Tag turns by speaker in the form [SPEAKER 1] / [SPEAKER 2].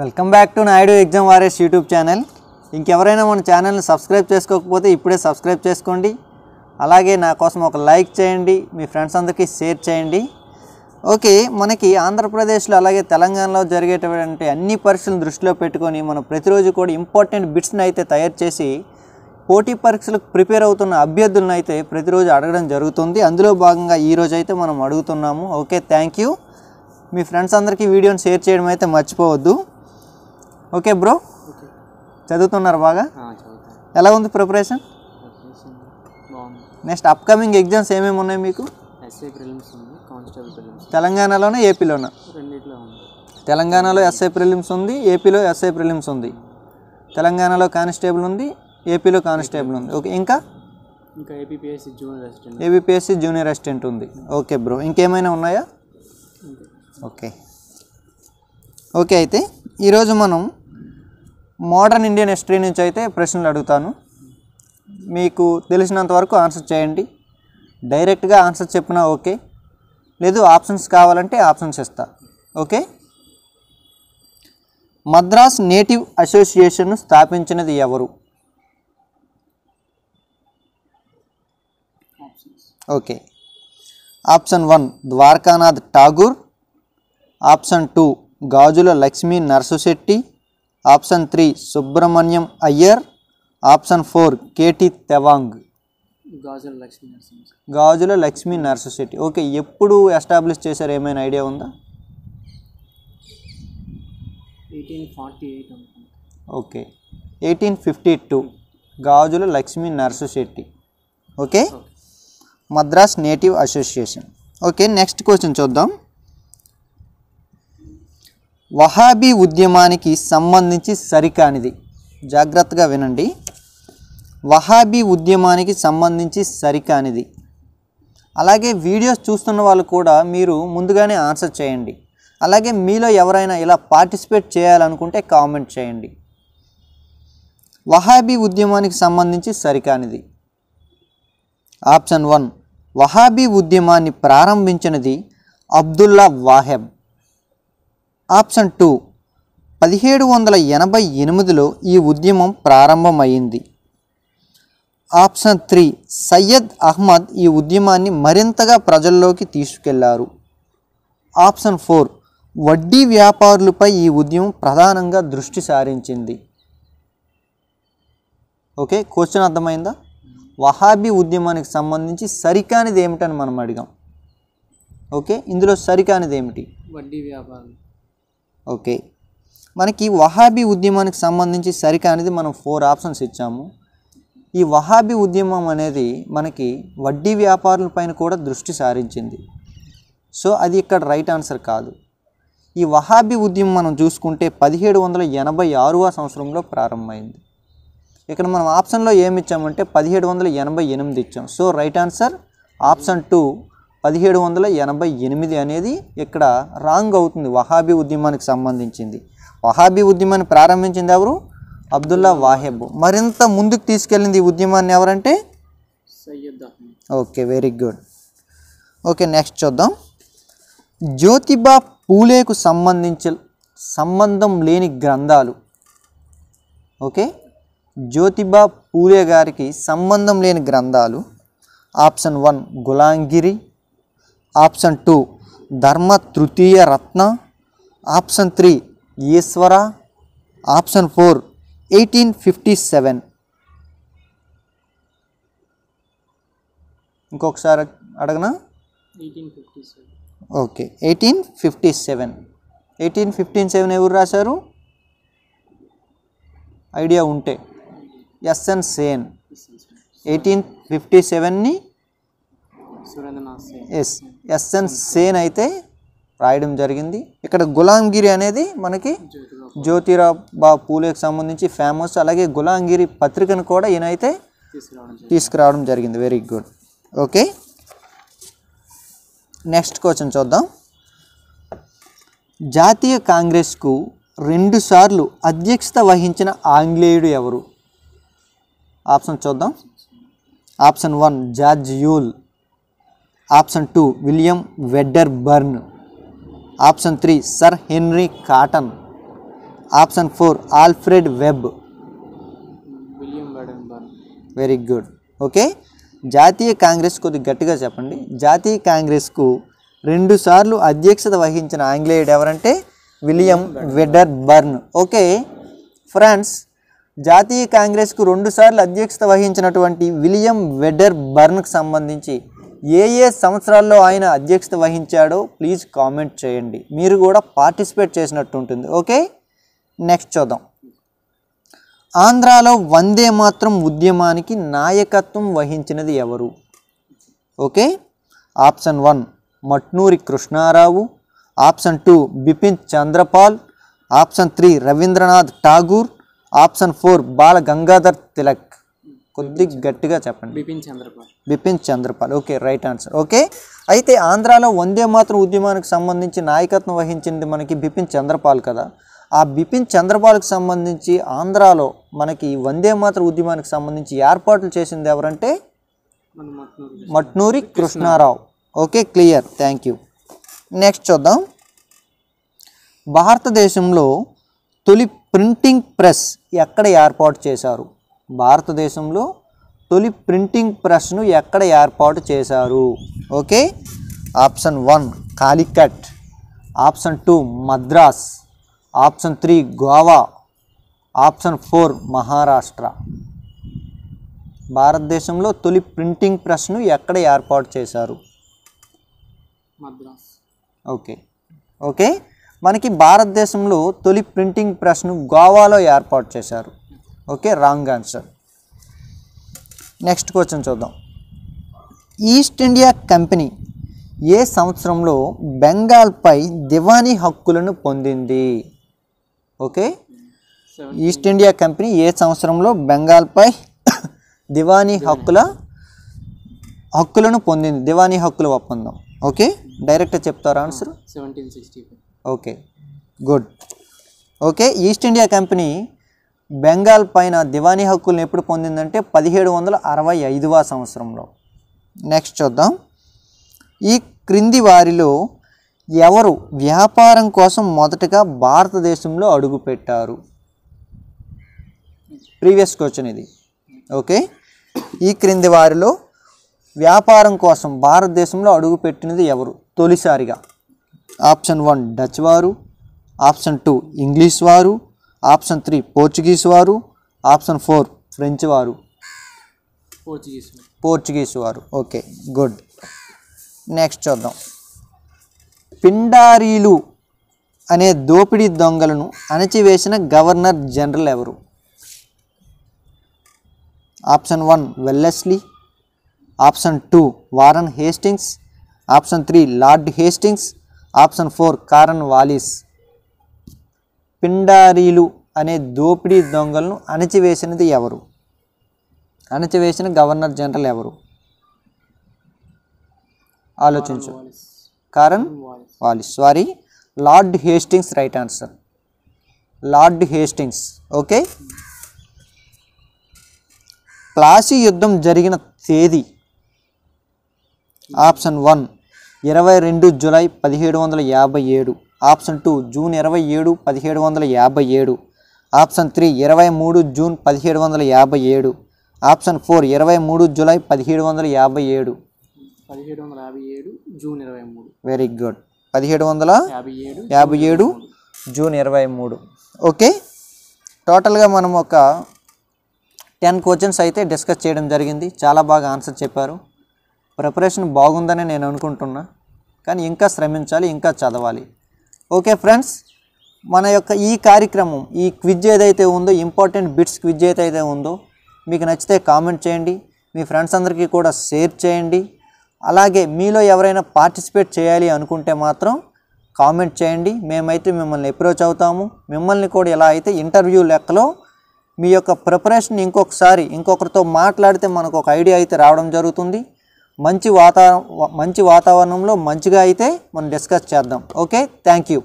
[SPEAKER 1] welcome back to Naidu exam warriors YouTube channel ఇంకెవరైనా మన ఛానల్ని సబ్స్క్రైబ్ చేసుకోకపోతే ఇప్పుడే సబ్స్క్రైబ్ చేసుకోండి అలాగే నా కోసం ఒక లైక్ చేయండి మీ ఫ్రెండ్స్ అందరికీ షేర్ చేయండి ఓకే మనకి ఆంధ్రప్రదేశ్లో అలాగే తెలంగాణలో జరిగేటువంటి అన్ని పరీక్షలను దృష్టిలో పెట్టుకొని మనం ప్రతిరోజు కూడా ఇంపార్టెంట్ బిట్స్ని అయితే తయారు చేసి పోటీ పరీక్షలకు ప్రిపేర్ అవుతున్న అభ్యర్థులను అయితే ప్రతిరోజు అడగడం జరుగుతుంది అందులో భాగంగా ఈరోజు అయితే మనం అడుగుతున్నాము ఓకే థ్యాంక్ యూ మీ ఫ్రెండ్స్ అందరికీ వీడియోని షేర్ చేయడం అయితే మర్చిపోవద్దు ఓకే బ్రో చదువుతున్నారు బాగా ఎలా ఉంది ప్రిపరేషన్ నెక్స్ట్ అప్కమింగ్ ఎగ్జామ్స్ ఏమేమి ఉన్నాయి మీకు తెలంగాణలోనే ఏపీలోనా తెలంగాణలో ఎస్ఐ ప్రిలిమ్స్ ఉంది ఏపీలో ఎస్ఐ ప్రిలిమ్స్ ఉంది తెలంగాణలో కానిస్టేబుల్ ఉంది ఏపీలో కానిస్టేబుల్ ఉంది ఓకే ఇంకా ఇంకా జూనియర్ అసిస్టెంట్ జూనియర్ అసిస్టెంట్ ఉంది ఓకే బ్రో ఇంకేమైనా ఉన్నాయా ఓకే ఓకే అయితే ఈరోజు మనం మోడర్న్ ఇండియన్ హిస్టరీ నుంచి అయితే ప్రశ్నలు అడుగుతాను మీకు తెలిసినంత వరకు ఆన్సర్ చేయండి డైరెక్ట్గా ఆన్సర్ చెప్పినా ఓకే లేదు ఆప్షన్స్ కావాలంటే ఆప్షన్స్ ఇస్తా ఓకే మద్రాస్ నేటివ్ అసోసియేషన్ను స్థాపించినది ఎవరు okay option one Dwarkanath Tagore option two Gajula Lakshmi Narsusetti option three Subrahmanyam Iyer option four KT Telang Gajula Lakshmi Gajula Lakshmi Narsusetti okay ఎప్పుడు ఎస్టాబ్లిష్ చేశారు ఏమైనా ఐడియా ఉందా okay eighteen fifty two Gajula Lakshmi Narsusetti okay Madras native association okay next question చూద్దాం వహాబీ ఉద్యమానికి సంబంధించి సరికానిది జాగ్రత్తగా వినండి వహాబీ ఉద్యమానికి సంబంధించి సరికానిది అలాగే వీడియోస్ చూస్తున్న వాళ్ళు కూడా మీరు ముందుగానే ఆన్సర్ చేయండి అలాగే మీలో ఎవరైనా ఇలా పార్టిసిపేట్ చేయాలనుకుంటే కామెంట్ చేయండి వహాబీ ఉద్యమానికి సంబంధించి సరికానిది ఆప్షన్ వన్ వహాబీ ఉద్యమాన్ని ప్రారంభించినది అబ్దుల్లా వాహెబ్ ఆప్షన్ టూ పదిహేడు వందల ఎనభై ఎనిమిదిలో ఈ ఉద్యమం ప్రారంభమైంది ఆప్షన్ త్రీ సయ్యద్ అహ్మద్ ఈ ఉద్యమాన్ని మరింతగా ప్రజల్లోకి తీసుకెళ్లారు ఆప్షన్ ఫోర్ వడ్డీ వ్యాపారులపై ఈ ఉద్యమం ప్రధానంగా దృష్టి సారించింది ఓకే క్వశ్చన్ అర్థమైందా వహాబీ ఉద్యమానికి సంబంధించి సరికానిది ఏమిటని మనం అడిగాం ఓకే ఇందులో సరికానిది ఏమిటి వడ్డీ వ్యాపారులు ఓకే మనకి వహాబీ ఉద్యమానికి సంబంధించి సరికా అనేది మనం ఫోర్ ఆప్షన్స్ ఇచ్చాము ఈ వహాబీ ఉద్యమం అనేది మనకి వడ్డీ వ్యాపారుల పైన కూడా దృష్టి సారించింది సో అది ఇక్కడ రైట్ ఆన్సర్ కాదు ఈ వహాబీ ఉద్యమం మనం చూసుకుంటే పదిహేడు వందల ఎనభై ఆరవ సంవత్సరంలో ప్రారంభమైంది ఇక్కడ మనం ఆప్షన్లో ఏమి ఇచ్చామంటే పదిహేడు వందల ఎనభై ఎనిమిది ఇచ్చాం so right answer option two పదిహేడు వందల ఎనభై ఎనిమిది అనేది ఇక్కడ రాంగ్ అవుతుంది వహాబీ ఉద్యమానికి సంబంధించింది వహాబీ ఉద్యమాన్ని ప్రారంభించింది ఎవరు అబ్దుల్లా వాహెబ్ మరింత ముందుకు తీసుకెళ్ళింది ఈ ఉద్యమాన్ని ఎవరంటే okay very good okay next చూద్దాం జ్యోతిబా పూలేకు సంబంధించి సంబంధం లేని గ్రంథాలు ఓకే జ్యోతిబా పూలే గారికి సంబంధం లేని గ్రంథాలు option one Gulamgiri option two Dharma Tritiya Ratna option three Ishwara option four eighteen fifty seven ఇంకొకసారి అడగనా okay eighteen fifty seven eighteen fifteen seven ఎవరు రాశారు ఐడియా ఉంటే ఎస్ఎన్ సేన్ ఎయిటీన్ ఫిఫ్టీ సెవెన్ని ఎస్ ఎస్ఎన్ సేన్ అయితే రాయడం జరిగింది ఇక్కడ గులాంగిరి అనేది మనకి జ్యోతిరాబా పూలేకి సంబంధించి ఫేమస్ అలాగే గులాంగిరి పత్రికను కూడా ఈయనైతే తీసుకురావడం జరిగింది very good okay next question చూద్దాం జాతీయ కాంగ్రెస్కు రెండుసార్లు అధ్యక్షత వహించిన ఆంగ్లేయుడు ఎవరు ఆప్షన్ చూద్దాం option one George Yule option two William Wedderburn option three sir Henry Cotton option four Alfred Webb very good okay జాతీయ కాంగ్రెస్ కొద్ది గట్టిగా చెప్పండి జాతీయ కాంగ్రెస్కు రెండు సార్లు అధ్యక్షత వహించిన ఆంగ్లేయుడు ఎవరంటే William Wedderburn okay France జాతీయ కాంగ్రెస్కు రెండుసార్లు అధ్యక్షత వహించినటువంటి విలియం వెడర్ బర్న్కు సంబంధించి ఏ ఏ సంవత్సరాల్లో ఆయన అధ్యక్షత వహించాడో ప్లీజ్ కామెంట్ చేయండి మీరు కూడా పార్టిసిపేట్ చేసినట్టు ఉంటుంది ఓకే నెక్స్ట్ చూద్దాం ఆంధ్రాలో వందే మాత్రం ఉద్యమానికి నాయకత్వం వహించినది ఎవరు okay option one Mutnuri Krishnarao option two Bipin Chandrapal option three Rabindranath Tagore option four Bala Gangadhar Tilak కొద్ది గట్టిగా చెప్పండి Bipin Chandrapal Bipin Chandrapal okay right answer okay అయితే ఆంధ్రాలో వందే మాత్రం ఉద్యమానికి సంబంధించి నాయకత్వం వహించింది మనకి బిపిన్ చంద్రపాల్ కదా ఆ బిపిన్ చంద్రపాల్కి సంబంధించి ఆంధ్రాలో మనకి వందే మాత్ర ఉద్యమానికి సంబంధించి ఏర్పాట్లు చేసింది ఎవరంటే Mutnuri Krishnarao okay clear thank you next చూద్దాం భారతదేశంలో తొలి ప్రింటింగ్ ప్రెస్ ఎక్కడ ఏర్పాటు చేశారు భారతదేశంలో తొలి ప్రింటింగ్ ప్రెస్ను ఎక్కడ ఏర్పాటు చేశారు okay option one Calicut option two Madras option three Goa option four Maharashtra భారతదేశంలో తొలి ప్రింటింగ్ ప్రెస్ను ఎక్కడ ఏర్పాటు చేశారు మద్రాస్ ఓకే ఓకే మనకి భారతదేశంలో తొలి ప్రింటింగ్ ప్రెస్ను గోవాలో ఏర్పాటు చేశారు okay wrong answer next question East India India company ఏ సంవత్సరంలో బెంగాల్పై దివానీ హక్కులను పొందింది ఓకే ఈస్ట్ ఇండియా కంపెనీ ఏ సంవత్సరంలో బెంగాల్పై దివానీ హక్కుల హక్కులను పొందింది దివానీ హక్కుల ఒప్పందం ఓకే డైరెక్ట్గా చెప్తారా answer seventeen sixty okay good okay East India Company Bengal పైన దివానీ హక్కులను ఎప్పుడు పొందిందంటే పదిహేడు వందల అరవై ఐదవ సంవత్సరంలో నెక్స్ట్ చూద్దాం ఈ క్రింది వారిలో ఎవరు వ్యాపారం కోసం మొదటగా భారతదేశంలో అడుగుపెట్టారు ప్రీవియస్ క్వశ్చన్ ఇది ఓకే ఈ క్రింది వారిలో వ్యాపారం కోసం భారతదేశంలో అడుగుపెట్టినది ఎవరు తొలిసారిగా ఆప్షన్ వన్ డచ్ వారు ఆప్షన్ టూ ఇంగ్లీష్ వారు ఆప్షన్ త్రీ పోర్చుగీస్ వారు ఆప్షన్ ఫోర్ ఫ్రెంచ్ వారు పోర్చుగీస్ పోర్చుగీస్ వారు ఓకే గుడ్ నెక్స్ట్ చూద్దాం పిండారీలు అనే దోపిడీ దొంగలను అణచివేసిన గవర్నర్ జనరల్ ఎవరు option one Wellesley option two Warren Hastings option three Lord Hastings option four Cornwallis పిండారీలు అనే దోపిడీ దొంగలను అణచివేసినది ఎవరు అణచివేసిన గవర్నర్ జనరల్ ఎవరు ఆలోచించు Cornwallis sorry Lord Hastings right answer Lord Hastings okay Plassey యుద్ధం జరిగిన తేదీ ఆప్షన్ వన్ ఇరవై రెండు జూలై పదిహేడు వందల యాభై ఏడు ఆప్షన్ టూ జూన్ ఇరవై ఏడు పదిహేడు వందల యాభై ఏడు ఆప్షన్ త్రీ ఇరవై మూడు జూన్ పదిహేడు వందల యాభై ఏడు ఆప్షన్ ఫోర్ ఇరవై మూడు జూలై పదిహేడు వందల యాభై ఏడు పదిహేడు వందల యాభై ఏడు జూన్ ఇరవై మూడు వెరీ గుడ్ పదిహేడు వందల యాభై ఏడు యాభై ఏడు జూన్ ఇరవై మూడు ఓకే టోటల్గా మనం ఒక టెన్ క్వశ్చన్స్ అయితే డిస్కస్ చేయడం జరిగింది చాలా బాగా ఆన్సర్ చెప్పారు ప్రిపరేషన్ బాగుందని నేను అనుకుంటున్నా కానీ ఇంకా శ్రమించాలి ఇంకా చదవాలి ఓకే ఫ్రెండ్స్ మన యొక్క ఈ కార్యక్రమం ఈ క్విజ్ ఏదైతే ఉందో ఇంపార్టెంట్ బిట్స్ క్విజ్ ఏదైతే ఉందో మీకు నచ్చితే కామెంట్ చేయండి మీ ఫ్రెండ్స్ అందరికీ కూడా షేర్ చేయండి అలాగే మీలో ఎవరైనా పార్టిసిపేట్ చేయాలి అనుకుంటే మాత్రం కామెంట్ చేయండి మేమైతే మిమ్మల్ని అప్రోచ్ అవుతాము మిమ్మల్ని కూడా ఎలా అయితే ఇంటర్వ్యూ లెక్కలో మీ యొక్క ప్రిపరేషన్ ఇంకొకసారి ఇంకొకరితో మాట్లాడితే మనకు ఒక ఐడియా అయితే రావడం జరుగుతుంది మంచి వాతావరణం మంచి వాతావరణంలో మంచిగా అయితే మనం డిస్కస్ చేద్దాం ఓకే థ్యాంక్ యూ